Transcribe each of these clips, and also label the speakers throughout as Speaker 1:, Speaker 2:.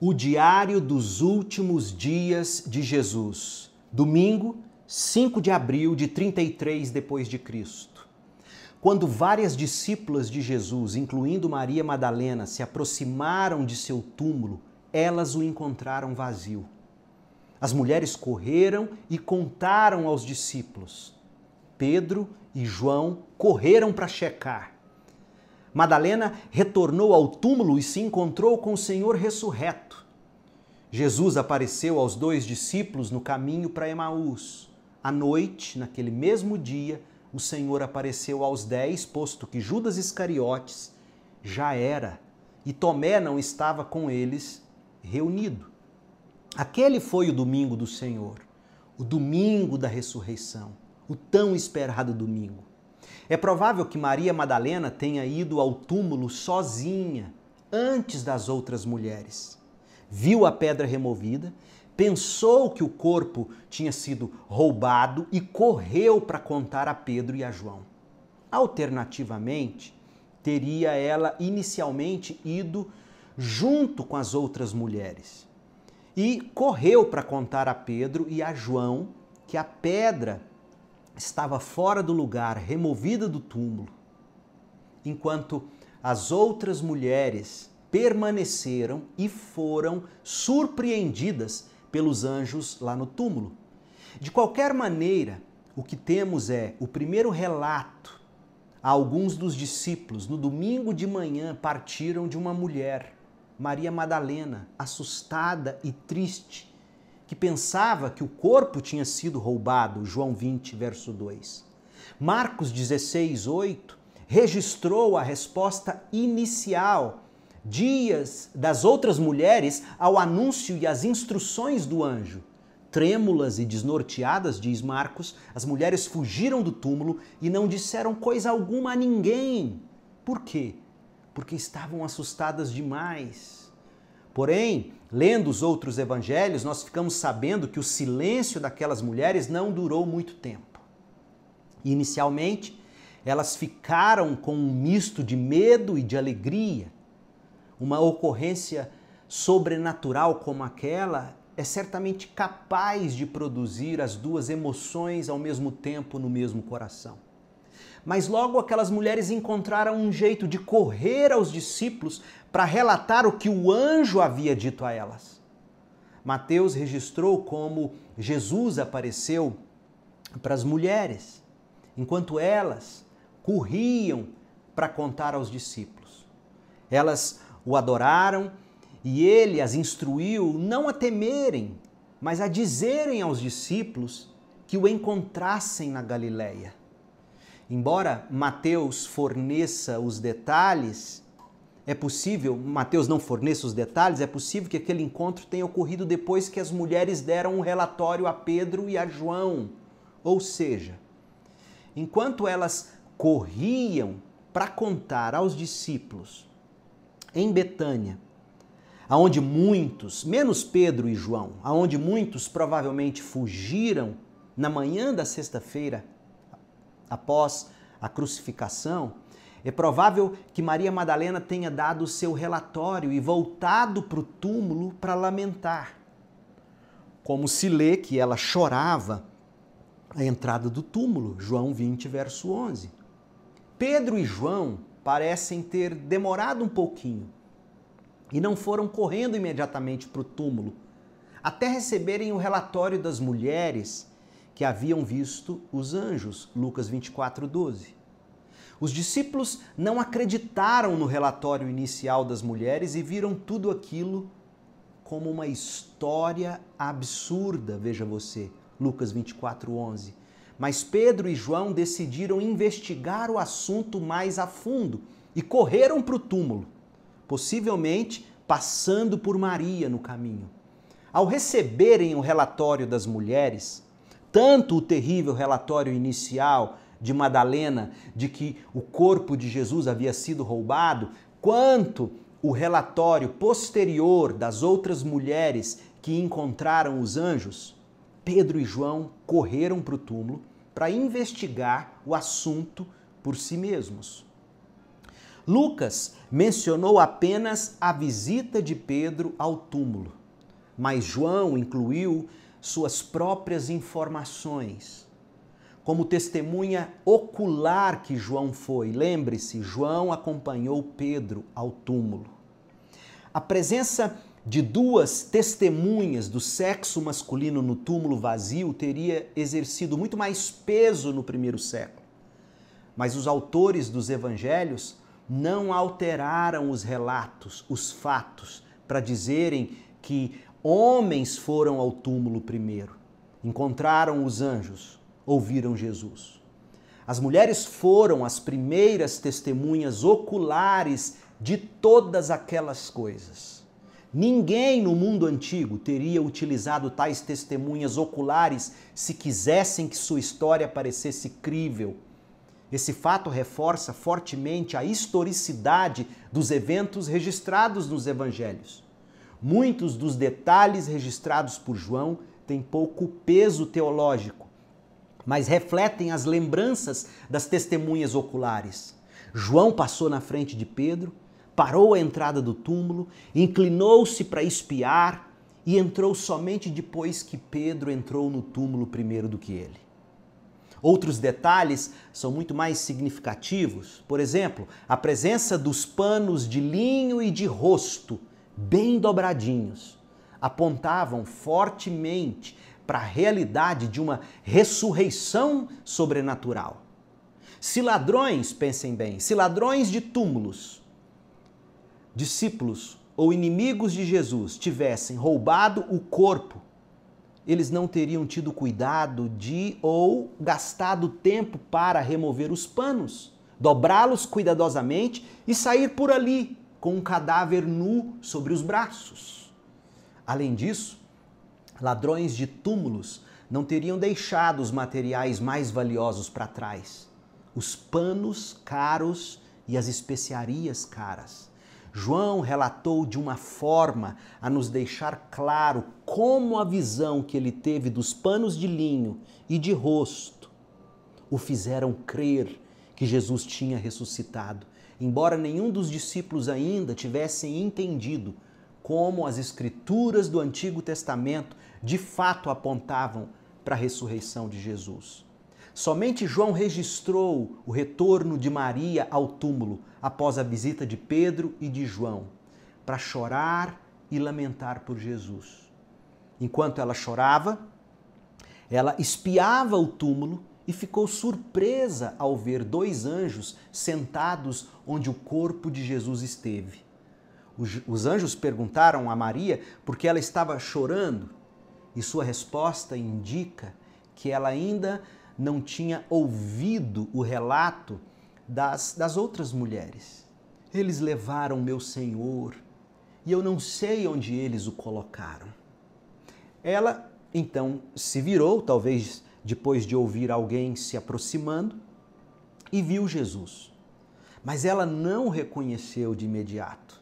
Speaker 1: O Diário dos Últimos Dias de Jesus, domingo, 5 de abril de 33 depois de Cristo. Quando várias discípulas de Jesus, incluindo Maria Madalena, se aproximaram de seu túmulo, elas o encontraram vazio. As mulheres correram e contaram aos discípulos. Pedro e João correram para checar. Madalena retornou ao túmulo e se encontrou com o Senhor ressurreto. Jesus apareceu aos dois discípulos no caminho para Emaús. À noite, naquele mesmo dia, o Senhor apareceu aos dez, posto que Judas Iscariotes já era e Tomé não estava com eles reunido. Aquele foi o domingo do Senhor, o domingo da ressurreição, o tão esperado domingo. É provável que Maria Madalena tenha ido ao túmulo sozinha, antes das outras mulheres. Viu a pedra removida, pensou que o corpo tinha sido roubado e correu para contar a Pedro e a João. Alternativamente, teria ela inicialmente ido junto com as outras mulheres e correu para contar a Pedro e a João que a pedra estava fora do lugar, removida do túmulo, enquanto as outras mulheres permaneceram e foram surpreendidas pelos anjos lá no túmulo. De qualquer maneira, o que temos é o primeiro relato. Alguns dos discípulos, no domingo de manhã, partiram de uma mulher, Maria Madalena, assustada e triste, que pensava que o corpo tinha sido roubado, João 20, verso 2. Marcos 16, 8 registrou a resposta inicial dias das outras mulheres ao anúncio e às instruções do anjo. Trêmulas e desnorteadas, diz Marcos, as mulheres fugiram do túmulo e não disseram coisa alguma a ninguém. Por quê? Porque estavam assustadas demais. Porém, lendo os outros evangelhos, nós ficamos sabendo que o silêncio daquelas mulheres não durou muito tempo. Inicialmente, elas ficaram com um misto de medo e de alegria. Uma ocorrência sobrenatural como aquela é certamente capaz de produzir as duas emoções ao mesmo tempo no mesmo coração. Mas logo aquelas mulheres encontraram um jeito de correr aos discípulos para relatar o que o anjo havia dito a elas. Mateus registrou como Jesus apareceu para as mulheres, enquanto elas corriam para contar aos discípulos. Elas o adoraram e ele as instruiu não a temerem, mas a dizerem aos discípulos que o encontrassem na Galileia. Embora Mateus forneça os detalhes, é possível, Mateus não forneça os detalhes, é possível que aquele encontro tenha ocorrido depois que as mulheres deram um relatório a Pedro e a João. Ou seja, enquanto elas corriam para contar aos discípulos em Betânia, aonde muitos, menos Pedro e João, aonde muitos provavelmente fugiram na manhã da sexta-feira, após a crucificação, é provável que Maria Madalena tenha dado o seu relatório e voltado para o túmulo para lamentar. Como se lê que ela chorava a entrada do túmulo, João 20, verso 11. Pedro e João parecem ter demorado um pouquinho e não foram correndo imediatamente para o túmulo, até receberem o relatório das mulheres que haviam visto os anjos, Lucas 24, 12. Os discípulos não acreditaram no relatório inicial das mulheres e viram tudo aquilo como uma história absurda, veja você, Lucas 24, 11. Mas Pedro e João decidiram investigar o assunto mais a fundo e correram para o túmulo, possivelmente passando por Maria no caminho. Ao receberem o relatório das mulheres, tanto o terrível relatório inicial de Madalena de que o corpo de Jesus havia sido roubado, quanto o relatório posterior das outras mulheres que encontraram os anjos, Pedro e João correram para o túmulo para investigar o assunto por si mesmos. Lucas mencionou apenas a visita de Pedro ao túmulo, mas João incluiu suas próprias informações, como testemunha ocular que João foi. Lembre-se, João acompanhou Pedro ao túmulo. A presença de duas testemunhas do sexo masculino no túmulo vazio teria exercido muito mais peso no primeiro século. Mas os autores dos evangelhos não alteraram os relatos, os fatos, para dizerem que Homens foram ao túmulo primeiro, encontraram os anjos, ouviram Jesus. As mulheres foram as primeiras testemunhas oculares de todas aquelas coisas. Ninguém no mundo antigo teria utilizado tais testemunhas oculares se quisessem que sua história parecesse crível. Esse fato reforça fortemente a historicidade dos eventos registrados nos evangelhos. Muitos dos detalhes registrados por João têm pouco peso teológico, mas refletem as lembranças das testemunhas oculares. João passou na frente de Pedro, parou à entrada do túmulo, inclinou-se para espiar e entrou somente depois que Pedro entrou no túmulo primeiro do que ele. Outros detalhes são muito mais significativos. Por exemplo, a presença dos panos de linho e de rosto bem dobradinhos, apontavam fortemente para a realidade de uma ressurreição sobrenatural. Se ladrões, pensem bem, se ladrões de túmulos, discípulos ou inimigos de Jesus tivessem roubado o corpo, eles não teriam tido cuidado de ou gastado tempo para remover os panos, dobrá-los cuidadosamente e sair por ali, com um cadáver nu sobre os braços. Além disso, ladrões de túmulos não teriam deixado os materiais mais valiosos para trás, os panos caros e as especiarias caras. João relatou de uma forma a nos deixar claro como a visão que ele teve dos panos de linho e de rosto o fizeram crer que Jesus tinha ressuscitado embora nenhum dos discípulos ainda tivessem entendido como as escrituras do Antigo Testamento de fato apontavam para a ressurreição de Jesus. Somente João registrou o retorno de Maria ao túmulo após a visita de Pedro e de João, para chorar e lamentar por Jesus. Enquanto ela chorava, ela espiava o túmulo e ficou surpresa ao ver dois anjos sentados onde o corpo de Jesus esteve. Os anjos perguntaram a Maria por que ela estava chorando e sua resposta indica que ela ainda não tinha ouvido o relato das, das outras mulheres. Eles levaram meu Senhor e eu não sei onde eles o colocaram. Ela então se virou, talvez depois de ouvir alguém se aproximando, e viu Jesus. Mas ela não o reconheceu de imediato.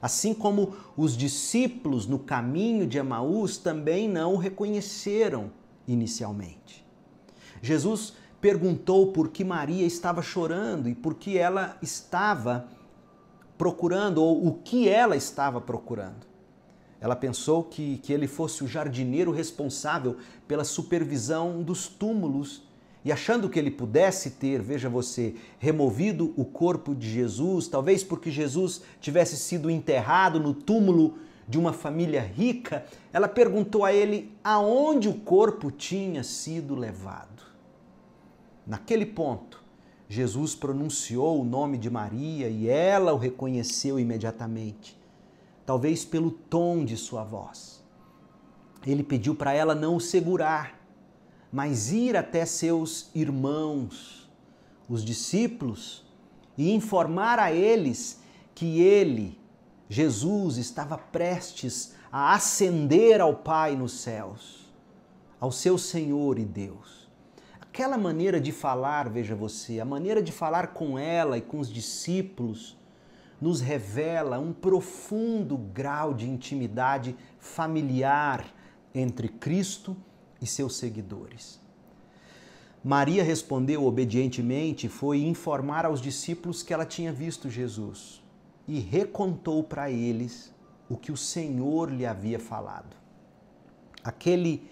Speaker 1: Assim como os discípulos no caminho de Emaús também não o reconheceram inicialmente. Jesus perguntou por que Maria estava chorando e por que ela estava procurando, ou o que ela estava procurando. Ela pensou que, que ele fosse o jardineiro responsável pela supervisão dos túmulos. E achando que ele pudesse ter, veja você, removido o corpo de Jesus, talvez porque Jesus tivesse sido enterrado no túmulo de uma família rica, ela perguntou a ele aonde o corpo tinha sido levado. Naquele ponto, Jesus pronunciou o nome de Maria e ela o reconheceu imediatamente talvez pelo tom de sua voz. Ele pediu para ela não o segurar, mas ir até seus irmãos, os discípulos, e informar a eles que ele, Jesus, estava prestes a ascender ao Pai nos céus, ao seu Senhor e Deus. Aquela maneira de falar, veja você, a maneira de falar com ela e com os discípulos nos revela um profundo grau de intimidade familiar entre Cristo e seus seguidores. Maria respondeu obedientemente, foi informar aos discípulos que ela tinha visto Jesus e recontou para eles o que o Senhor lhe havia falado. Aquele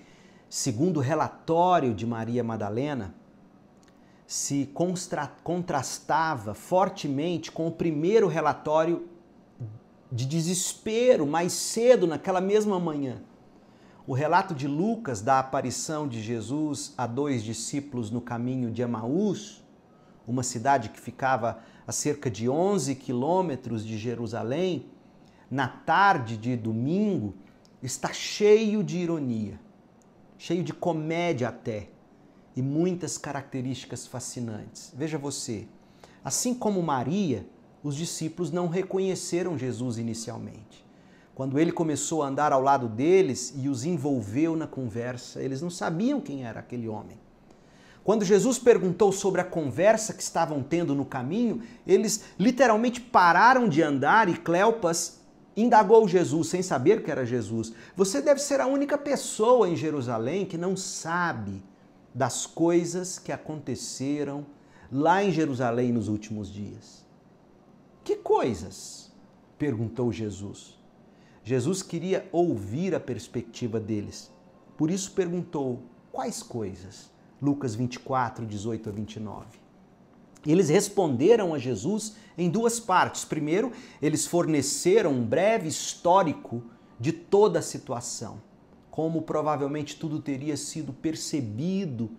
Speaker 1: segundo relatório de Maria Madalena se contrastava fortemente com o primeiro relatório de desespero mais cedo naquela mesma manhã. O relato de Lucas da aparição de Jesus a dois discípulos no caminho de Amaús, uma cidade que ficava a cerca de 11 quilômetros de Jerusalém, na tarde de domingo, está cheio de ironia, cheio de comédia até e muitas características fascinantes. Veja você, assim como Maria, os discípulos não reconheceram Jesus inicialmente. Quando ele começou a andar ao lado deles e os envolveu na conversa, eles não sabiam quem era aquele homem. Quando Jesus perguntou sobre a conversa que estavam tendo no caminho, eles literalmente pararam de andar e Cleopas indagou Jesus sem saber que era Jesus. Você deve ser a única pessoa em Jerusalém que não sabe das coisas que aconteceram lá em Jerusalém nos últimos dias. Que coisas? perguntou Jesus. Jesus queria ouvir a perspectiva deles. Por isso perguntou: Quais coisas? Lucas 24, 18 a 29. Eles responderam a Jesus em duas partes. Primeiro, eles forneceram um breve histórico de toda a situação como provavelmente tudo teria sido percebido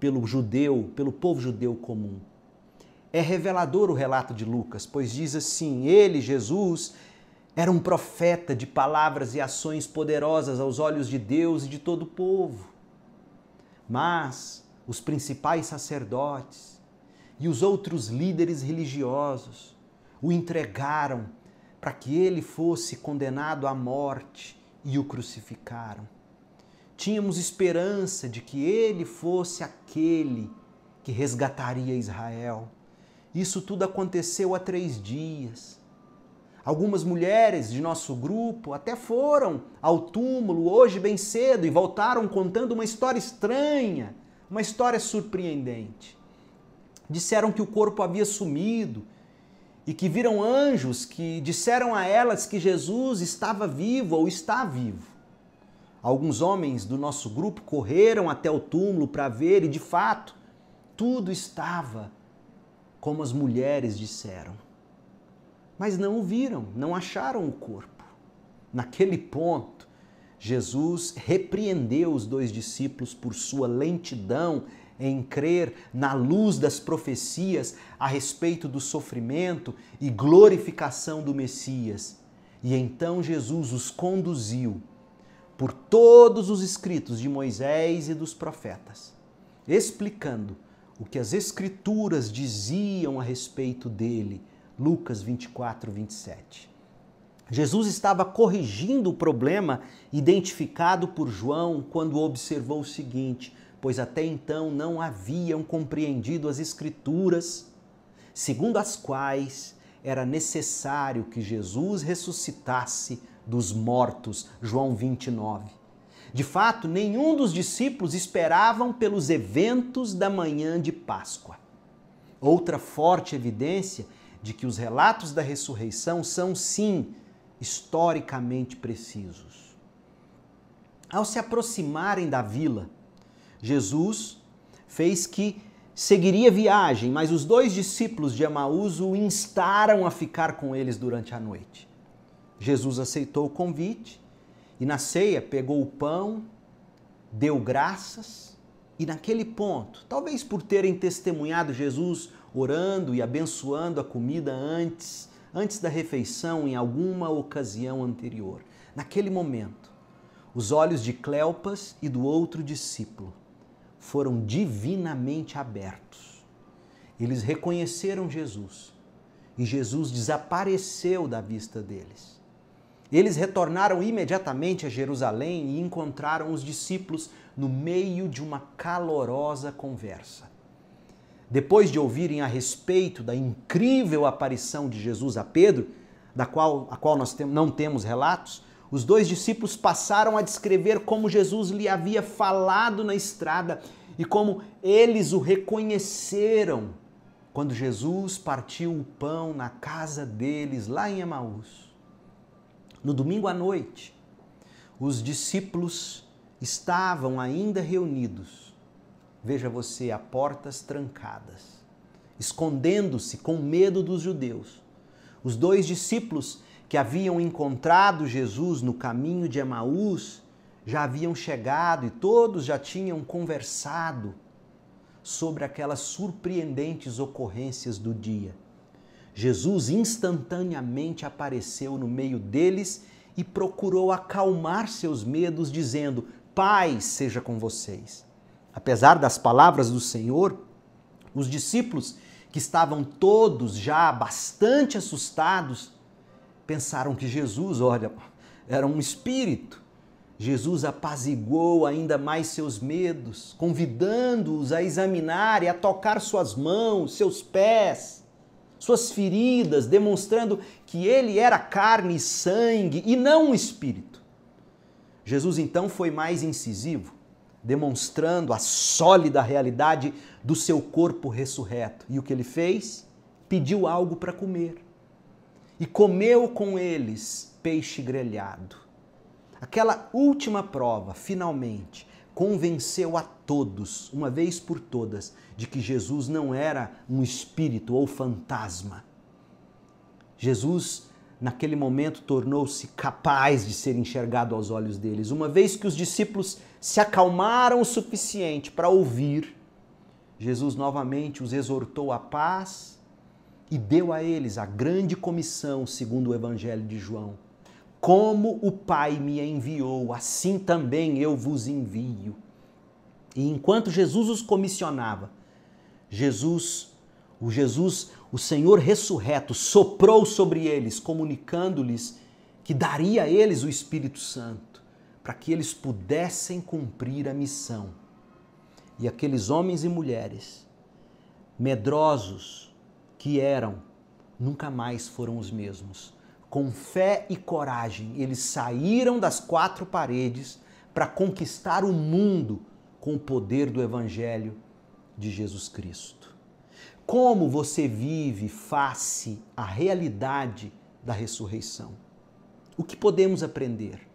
Speaker 1: pelo judeu, pelo povo judeu comum. É revelador o relato de Lucas, pois diz assim: Ele, Jesus, era um profeta de palavras e ações poderosas aos olhos de Deus e de todo o povo. Mas os principais sacerdotes e os outros líderes religiosos o entregaram para que ele fosse condenado à morte e o crucificaram. Tínhamos esperança de que ele fosse aquele que resgataria Israel. Isso tudo aconteceu há três dias. Algumas mulheres de nosso grupo até foram ao túmulo hoje bem cedo e voltaram contando uma história estranha, uma história surpreendente. Disseram que o corpo havia sumido e que viram anjos que disseram a elas que Jesus estava vivo ou está vivo. Alguns homens do nosso grupo correram até o túmulo para ver e, de fato, tudo estava como as mulheres disseram. Mas não o viram, não acharam o corpo. Naquele ponto, Jesus repreendeu os dois discípulos por sua lentidão em crer na luz das profecias a respeito do sofrimento e glorificação do Messias. E então Jesus os conduziu por todos os escritos de Moisés e dos profetas, explicando o que as Escrituras diziam a respeito dele. Lucas 24, 27. Jesus estava corrigindo o problema identificado por João quando observou o seguinte: pois até então não haviam compreendido as Escrituras, segundo as quais era necessário que Jesus ressuscitasse dos mortos, João 29. De fato, nenhum dos discípulos esperavam pelos eventos da manhã de Páscoa. Outra forte evidência de que os relatos da ressurreição são, sim, historicamente precisos. Ao se aproximarem da vila, Jesus fez que seguiria viagem, mas os dois discípulos de Emaús o instaram a ficar com eles durante a noite. Jesus aceitou o convite e na ceia pegou o pão, deu graças e naquele ponto, talvez por terem testemunhado Jesus orando e abençoando a comida antes, antes da refeição em alguma ocasião anterior, naquele momento, os olhos de Cleopas e do outro discípulo foram divinamente abertos. Eles reconheceram Jesus e Jesus desapareceu da vista deles. Eles retornaram imediatamente a Jerusalém e encontraram os discípulos no meio de uma calorosa conversa. Depois de ouvirem a respeito da incrível aparição de Jesus a Pedro, da qual, a qual nós não temos relatos, os dois discípulos passaram a descrever como Jesus lhe havia falado na estrada e como eles o reconheceram quando Jesus partiu o pão na casa deles lá em Emaús. No domingo à noite, os discípulos estavam ainda reunidos. Veja você, a portas trancadas, escondendo-se com medo dos judeus. Os dois discípulos que haviam encontrado Jesus no caminho de Emaús já haviam chegado e todos já tinham conversado sobre aquelas surpreendentes ocorrências do dia. Jesus instantaneamente apareceu no meio deles e procurou acalmar seus medos, dizendo: Paz seja com vocês. Apesar das palavras do Senhor, os discípulos, que estavam todos já bastante assustados, pensaram que Jesus, olha, era um espírito. Jesus apaziguou ainda mais seus medos, convidando-os a examinar e a tocar suas mãos, seus pés suas feridas, demonstrando que ele era carne e sangue e não um espírito. Jesus então foi mais incisivo, demonstrando a sólida realidade do seu corpo ressurreto. E o que ele fez? Pediu algo para comer. E comeu com eles peixe grelhado. Aquela última prova, finalmente, convenceu a todos, uma vez por todas, de que Jesus não era um espírito ou fantasma. Jesus, naquele momento, tornou-se capaz de ser enxergado aos olhos deles, uma vez que os discípulos se acalmaram o suficiente para ouvir. Jesus novamente os exortou à paz e deu a eles a grande comissão, segundo o Evangelho de João, como o Pai me enviou, assim também eu vos envio. E enquanto Jesus os comissionava, Jesus, o Jesus, o Senhor ressurreto, soprou sobre eles, comunicando-lhes que daria a eles o Espírito Santo, para que eles pudessem cumprir a missão. E aqueles homens e mulheres, medrosos que eram, nunca mais foram os mesmos com fé e coragem, eles saíram das quatro paredes para conquistar o mundo com o poder do Evangelho de Jesus Cristo. Como você vive face à realidade da ressurreição? O que podemos aprender?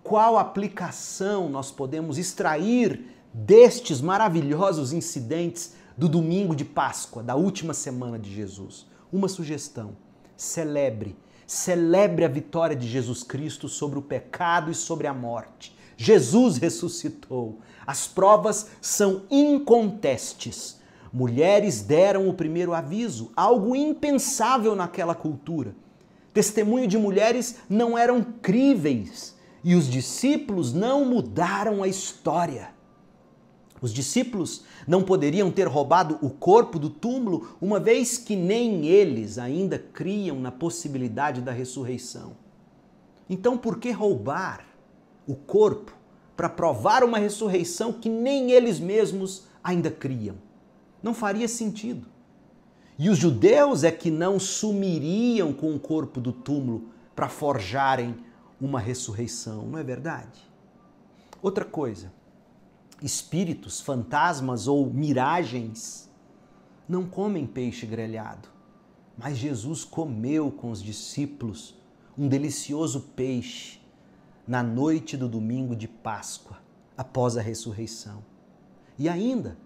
Speaker 1: Qual aplicação nós podemos extrair destes maravilhosos incidentes do domingo de Páscoa, da última semana de Jesus? Uma sugestão: celebre Celebre a vitória de Jesus Cristo sobre o pecado e sobre a morte. Jesus ressuscitou. As provas são incontestes. Mulheres deram o primeiro aviso, algo impensável naquela cultura. Testemunho de mulheres não eram críveis e os discípulos não mudaram a história. Os discípulos não poderiam ter roubado o corpo do túmulo, uma vez que nem eles ainda criam na possibilidade da ressurreição. Então, por que roubar o corpo para provar uma ressurreição que nem eles mesmos ainda criam? Não faria sentido. E os judeus é que não sumiriam com o corpo do túmulo para forjarem uma ressurreição, não é verdade? Outra coisa, espíritos, fantasmas ou miragens não comem peixe grelhado. Mas Jesus comeu com os discípulos um delicioso peixe na noite do domingo de Páscoa, após a ressurreição. E ainda,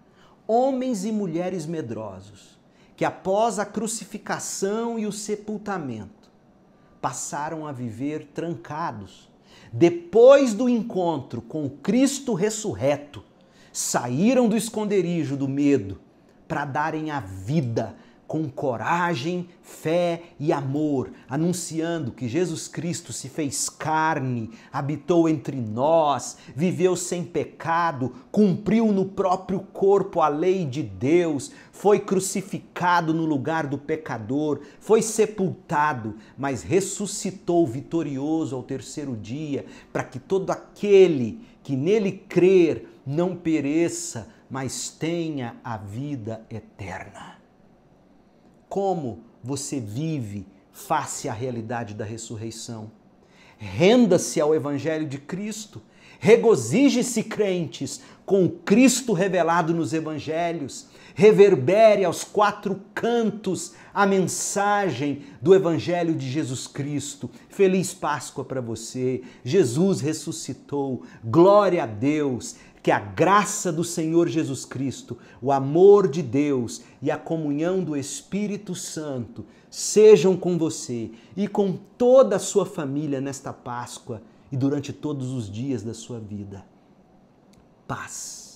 Speaker 1: homens e mulheres medrosos, que após a crucificação e o sepultamento, passaram a viver trancados depois do encontro com Cristo ressurreto, saíram do esconderijo do medo para darem a vida com coragem, fé e amor, anunciando que Jesus Cristo se fez carne, habitou entre nós, viveu sem pecado, cumpriu no próprio corpo a lei de Deus, foi crucificado no lugar do pecador, foi sepultado, mas ressuscitou vitorioso ao terceiro dia, para que todo aquele que nele crer não pereça, mas tenha a vida eterna como você vive face à realidade da ressurreição. Renda-se ao Evangelho de Cristo. Regozije-se, crentes, com o Cristo revelado nos Evangelhos. Reverbere aos quatro cantos a mensagem do Evangelho de Jesus Cristo. Feliz Páscoa para você. Jesus ressuscitou. Glória a Deus que a graça do Senhor Jesus Cristo, o amor de Deus e a comunhão do Espírito Santo sejam com você e com toda a sua família nesta Páscoa e durante todos os dias da sua vida. Paz.